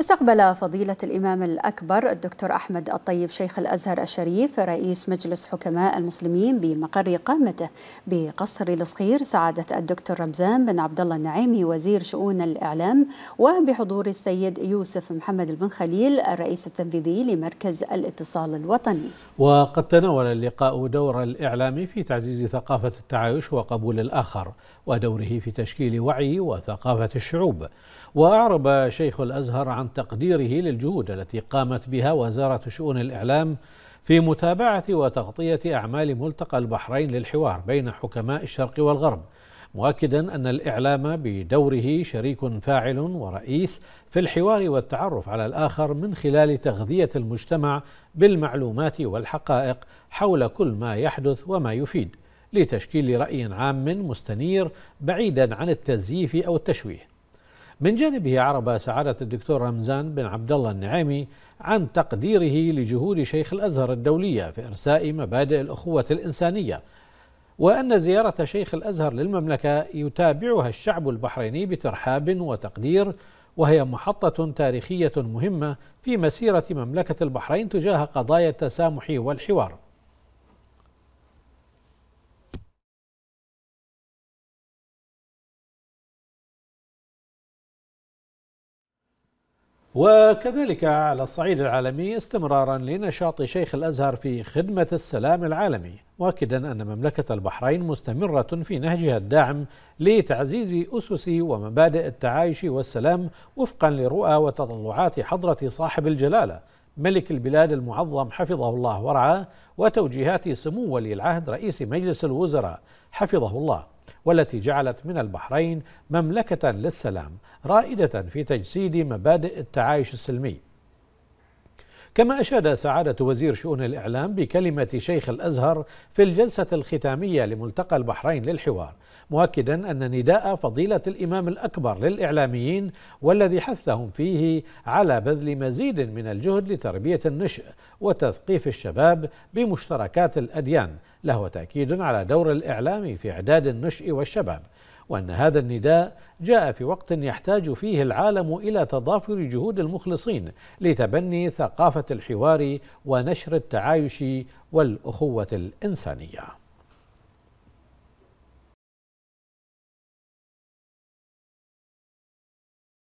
استقبل فضيلة الإمام الأكبر الدكتور أحمد الطيب شيخ الأزهر الشريف رئيس مجلس حكماء المسلمين بمقر إقامته بقصر الصخير سعادة الدكتور رمزان بن عبد الله النعيمي وزير شؤون الإعلام وبحضور السيد يوسف محمد بن خليل الرئيس التنفيذي لمركز الاتصال الوطني وقد تناول اللقاء دور الإعلام في تعزيز ثقافة التعايش وقبول الآخر ودوره في تشكيل وعي وثقافة الشعوب وأعرب شيخ الأزهر عن عن تقديره للجهود التي قامت بها وزارة شؤون الإعلام في متابعة وتغطية أعمال ملتقى البحرين للحوار بين حكماء الشرق والغرب مؤكدا أن الإعلام بدوره شريك فاعل ورئيس في الحوار والتعرف على الآخر من خلال تغذية المجتمع بالمعلومات والحقائق حول كل ما يحدث وما يفيد لتشكيل رأي عام مستنير بعيدا عن التزييف أو التشويه من جانبه عرب سعادة الدكتور رمزان بن عبد الله النعيمي عن تقديره لجهود شيخ الأزهر الدولية في إرساء مبادئ الأخوة الإنسانية وأن زيارة شيخ الأزهر للمملكة يتابعها الشعب البحريني بترحاب وتقدير وهي محطة تاريخية مهمة في مسيرة مملكة البحرين تجاه قضايا التسامح والحوار وكذلك على الصعيد العالمي استمرارا لنشاط شيخ الازهر في خدمه السلام العالمي مؤكدا ان مملكه البحرين مستمره في نهجها الداعم لتعزيز اسس ومبادئ التعايش والسلام وفقا لرؤى وتطلعات حضره صاحب الجلاله ملك البلاد المعظم حفظه الله ورعاه وتوجيهات سمو ولي العهد رئيس مجلس الوزراء حفظه الله والتي جعلت من البحرين مملكة للسلام رائدة في تجسيد مبادئ التعايش السلمي كما أشاد سعادة وزير شؤون الإعلام بكلمة شيخ الأزهر في الجلسة الختامية لملتقى البحرين للحوار مؤكدا أن نداء فضيلة الإمام الأكبر للإعلاميين والذي حثهم فيه على بذل مزيد من الجهد لتربية النشء وتثقيف الشباب بمشتركات الأديان له تأكيد على دور الإعلام في إعداد النشء والشباب وأن هذا النداء جاء في وقت يحتاج فيه العالم إلى تضافر جهود المخلصين لتبني ثقافة الحوار ونشر التعايش والأخوة الإنسانية